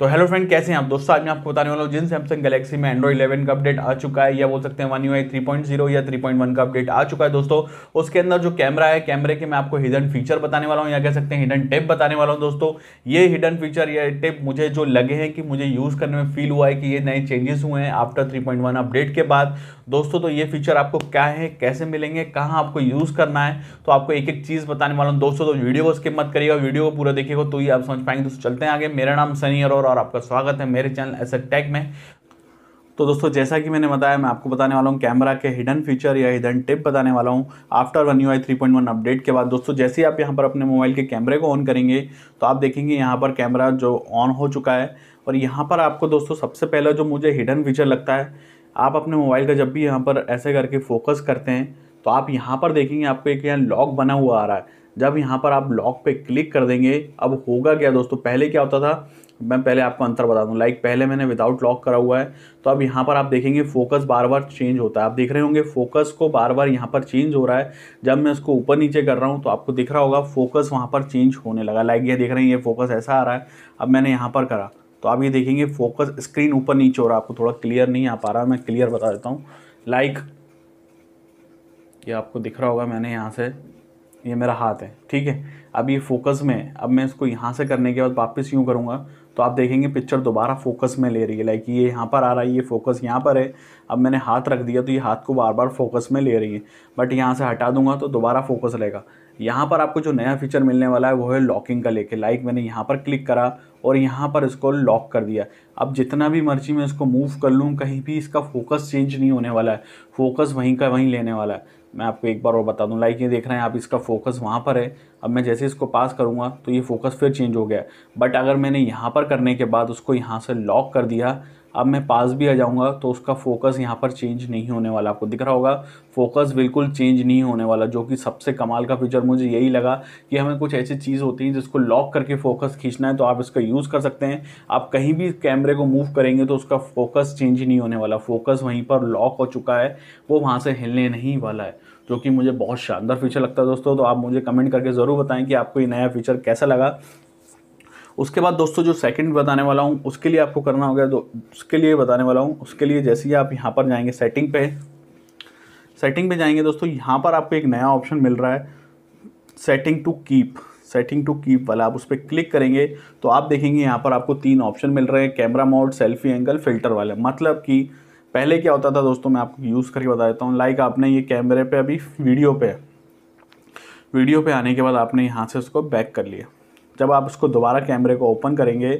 तो hello friend कैसे हैं आप दोस्तों आज मैं आपको बताने वाला हूँ जिन सैमसंग गैलेक्सी में एंड्रॉइड 11 का अपडेट आ चुका है या बोल सकते हैं वन यू आई थ्री या 3.1 का अपडेट आ चुका है दोस्तों उसके अंदर जो कैमरा है कैमरे के मैं आपको हिडन फीचर बताने वाला हूँ या कह सकते हैं हिडन टिप बताने वाला हूँ दोस्तों ये हिडन फीचर या टिप मुझे जो लगे हैं कि मुझे यूज़ करने में फील हुआ है कि ये नए चेंजेस हुए हैं आफ्टर थ्री अपडेट के बाद दोस्तों तो ये फीचर आपको क्या है कैसे मिलेंगे कहाँ आपको यूज़ करना है तो आपको एक एक चीज़ बताने वाला हूँ दोस्तों तो वीडियो को स्किप मत करिएगा वीडियो को पूरा देखिएगा तो ये आप समझ पाएंगे दोस्तों चलते हैं आगे मेरा नाम सनी और और आपका स्वागत है मेरे चैनल एस टैग में तो दोस्तों जैसा कि मैंने बताया मैं आपको बताने वाला हूँ कैमरा के हिडन फीचर या हिडन टिप बताने वाला हूँ after one U I update के बाद दोस्तों जैसे ही आप यहाँ पर अपने मोबाइल के कैमरे को ऑन करेंगे तो आप देखेंगे यहाँ पर कैमरा जो ऑन हो चुका है और यहाँ पर आपको दोस्तों सबसे पहले जो मुझे हिडन फीचर लगता है आप अपने मोबाइल का जब भी यहाँ पर ऐसे करके फोकस करते हैं तो आप यहाँ पर देखेंगे आपको एक यहाँ लॉक बना हुआ आ रहा है जब यहाँ पर आप लॉक पे क्लिक कर देंगे अब होगा क्या दोस्तों पहले क्या होता था मैं पहले आपको अंतर बता दूं लाइक पहले मैंने विदाउट लॉक करा हुआ है तो अब यहाँ पर आप देखेंगे फोकस बार बार चेंज होता है आप देख रहे होंगे फोकस को बार बार यहाँ पर चेंज हो रहा है जब मैं उसको ऊपर नीचे कर रहा हूँ तो आपको दिख रहा होगा फोकस वहाँ पर चेंज होने लगा लाइक ये देख रहे हैं ये फोकस ऐसा आ रहा है अब मैंने यहाँ पर करा तो आप ये देखेंगे फोकस स्क्रीन ऊपर नीचे हो रहा है आपको थोड़ा क्लियर नहीं आ पा रहा मैं क्लियर बता देता हूँ लाइक ये आपको दिख रहा होगा मैंने यहाँ से ये मेरा हाथ है ठीक है अब ये फोकस में है अब मैं इसको यहाँ से करने के बाद वापस यूँ करूँगा तो आप देखेंगे पिक्चर दोबारा फोकस में ले रही है लाइक ये यहाँ पर आ रहा है ये फोकस यहाँ पर है अब मैंने हाथ रख दिया तो ये हाथ को बार बार फोकस में ले रही है बट यहाँ से हटा दूंगा तो दोबारा फोकस रहेगा यहाँ पर आपको जो नया फीचर मिलने वाला है वो है लॉकिंग का लेके लाइक मैंने यहाँ पर क्लिक करा और यहाँ पर इसको लॉक कर दिया अब जितना भी मर्जी मैं इसको मूव कर लूँ कहीं भी इसका फोकस चेंज नहीं होने वाला है फोकस वहीं का वहीं लेने वाला है मैं आपको एक बार और बता दूं लाइक ये देख रहे हैं आप इसका फोकस वहाँ पर है अब मैं जैसे इसको पास करूँगा तो ये फोकस फिर चेंज हो गया बट अगर मैंने यहाँ पर करने के बाद उसको यहाँ से लॉक कर दिया अब मैं पास भी आ जाऊँगा तो उसका फोकस यहाँ पर चेंज नहीं होने वाला आपको दिख रहा होगा फोकस बिल्कुल चेंज नहीं होने वाला जो कि सबसे कमाल का फीचर मुझे यही लगा कि हमें कुछ ऐसी चीज़ होती है जिसको लॉक करके फोकस खींचना है तो आप इसका यूज़ कर सकते हैं आप कहीं भी कैमरे को मूव करेंगे तो उसका फोकस चेंज नहीं होने वाला फोकस वहीं पर लॉक हो चुका है वो वहाँ से हिलने नहीं वाला है जो कि मुझे बहुत शानदार फीचर लगता है दोस्तों तो आप मुझे कमेंट करके ज़रूर बताएं कि आपको ये नया फीचर कैसा लगा उसके बाद दोस्तों जो सेकंड बताने वाला हूँ उसके लिए आपको करना होगा तो उसके लिए बताने वाला हूँ उसके लिए जैसे ही आप यहाँ पर जाएंगे सेटिंग पे सेटिंग पे जाएंगे दोस्तों यहाँ पर आपको एक नया ऑप्शन मिल रहा है setting to keep setting to keep वाला आप उस पर क्लिक करेंगे तो आप देखेंगे यहाँ पर आपको तीन ऑप्शन मिल रहे हैं camera mode selfie angle filter वाले मतलब कि पहले क्या होता था दोस्तों मैं आपको यूज़ करके बता देता हूँ लाइक आपने ये कैमरे पे अभी वीडियो पे वीडियो पे आने के बाद आपने यहाँ से उसको बैक कर लिया जब आप उसको दोबारा कैमरे को ओपन करेंगे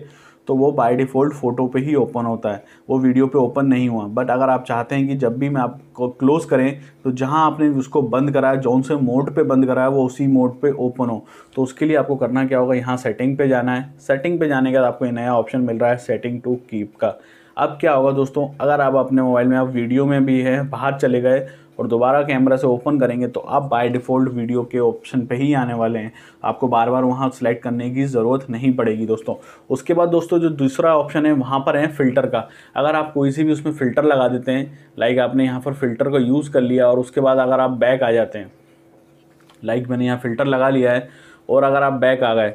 तो वो बाय डिफ़ॉल्ट फ़ोटो पे ही ओपन होता है वो वीडियो पे ओपन नहीं हुआ बट अगर आप चाहते हैं कि जब भी मैं आपको क्लोज़ करें तो जहाँ आपने उसको बंद कराया जौन से मोड पे बंद कराया वो उसी मोड पे ओपन हो तो उसके लिए आपको करना क्या होगा यहाँ सेटिंग पे जाना है सेटिंग पे जाने के बाद आपको नया ऑप्शन मिल रहा है सेटिंग टू कीप का अब क्या होगा दोस्तों अगर आप अपने मोबाइल में आप वीडियो में भी है बाहर चले गए और दोबारा कैमरा से ओपन करेंगे तो आप बाय डिफ़ॉल्ट वीडियो के ऑप्शन पे ही आने वाले हैं आपको बार बार वहाँ सेलेक्ट करने की ज़रूरत नहीं पड़ेगी दोस्तों उसके बाद दोस्तों जो दूसरा ऑप्शन है वहाँ पर है फ़िल्टर का अगर आप कोई सी भी उसमें फ़िल्टर लगा देते हैं लाइक आपने यहाँ पर फ़िल्टर को यूज़ कर लिया और उसके बाद अगर आप बैक आ जाते हैं लाइक मैंने यहाँ फ़िल्टर लगा लिया है और अगर आप बैक आ गए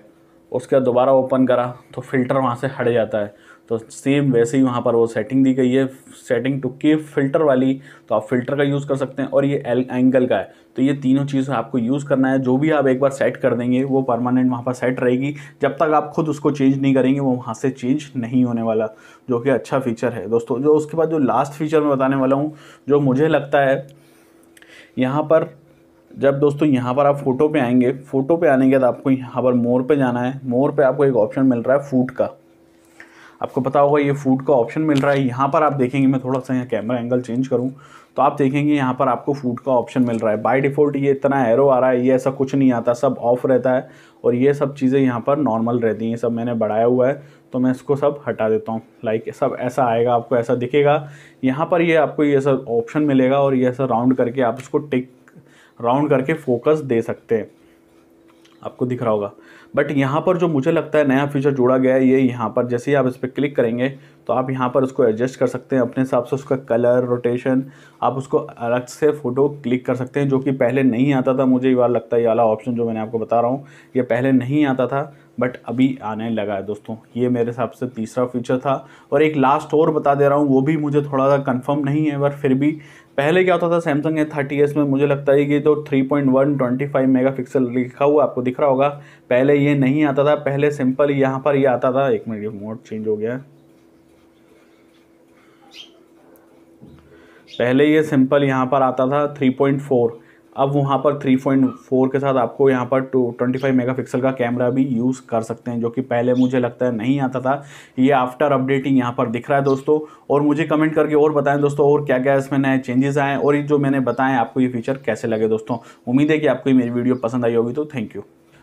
उसके बाद दोबारा ओपन करा तो फ़िल्टर वहाँ से हट जाता है तो सेम वैसे ही वहाँ पर वो सेटिंग दी गई है सेटिंग टू की फ़िल्टर वाली तो आप फ़िल्टर का यूज़ कर सकते हैं और ये एल एंगल का है तो ये तीनों चीज़ आपको यूज़ करना है जो भी आप एक बार सेट कर देंगे वो परमानेंट वहाँ पर सेट रहेगी जब तक आप खुद उसको चेंज नहीं करेंगे वो वहाँ से चेंज नहीं होने वाला जो कि अच्छा फीचर है दोस्तों जो उसके बाद जो लास्ट फीचर मैं बताने वाला हूँ जो मुझे लगता है यहाँ पर जब दोस्तों यहाँ पर आप फ़ोटो पे आएंगे फ़ोटो पे आने के बाद आपको यहाँ पर मोर पे जाना है मोर पे आपको एक ऑप्शन मिल रहा है फूड का आपको पता होगा ये फूड का ऑप्शन मिल रहा है यहाँ पर आप देखेंगे मैं थोड़ा सा यहाँ कैमरा एंगल चेंज करूँ तो आप देखेंगे यहाँ पर आपको फूड का ऑप्शन मिल रहा है बाई डिफ़ॉल्ट ये इतना एरो आ रहा है ये ऐसा कुछ नहीं आता सब ऑफ रहता है और ये सब चीज़ें यहाँ पर नॉर्मल रहती हैं सब मैंने बढ़ाया हुआ है तो मैं इसको सब हटा देता हूँ लाइक सब ऐसा आएगा आपको ऐसा दिखेगा यहाँ पर ये आपको ये सब ऑप्शन मिलेगा और ये ऐसा राउंड करके आप इसको टिक राउंड करके फोकस दे सकते हैं आपको दिख रहा होगा बट यहाँ पर जो मुझे लगता है नया फीचर जोड़ा गया है ये यहाँ पर जैसे ही आप इस पर क्लिक करेंगे तो आप यहाँ पर उसको एडजस्ट कर सकते हैं अपने हिसाब से उसका कलर रोटेशन आप उसको अलग से फ़ोटो क्लिक कर सकते हैं जो कि पहले नहीं आता था मुझे ये बार लगता है ये वाला ऑप्शन जो मैंने आपको बता रहा हूँ ये पहले नहीं आता था बट अभी आने लगा है दोस्तों ये मेरे हिसाब से तीसरा फीचर था और एक लास्ट और बता दे रहा हूँ वो भी मुझे थोड़ा सा कंफर्म नहीं है पर फिर भी पहले क्या होता था सैमसंग ए थर्टी एस में मुझे लगता है कि तो three point one twenty five megapixel लिखा हुआ आपको दिख रहा होगा पहले ये नहीं आता था पहले सिंपल यहाँ पर ये आता था एक मिनट ये मोड चेंज हो गया पहले ये सिंपल यहाँ पर आता था थ्री पॉइंट फोर अब वहाँ पर 3.4 के साथ आपको यहाँ पर two twenty five megapixel का कैमरा भी यूज़ कर सकते हैं जो कि पहले मुझे लगता है नहीं आता था ये आफ्टर अपडेटिंग यहाँ पर दिख रहा है दोस्तों और मुझे कमेंट करके और बताएं दोस्तों और क्या क्या इसमें नए चेंजेस आए और ये जो मैंने बताएं आपको ये फीचर कैसे लगे दोस्तों उम्मीद है कि आपको ये मेरी वीडियो पसंद आई होगी तो थैंक यू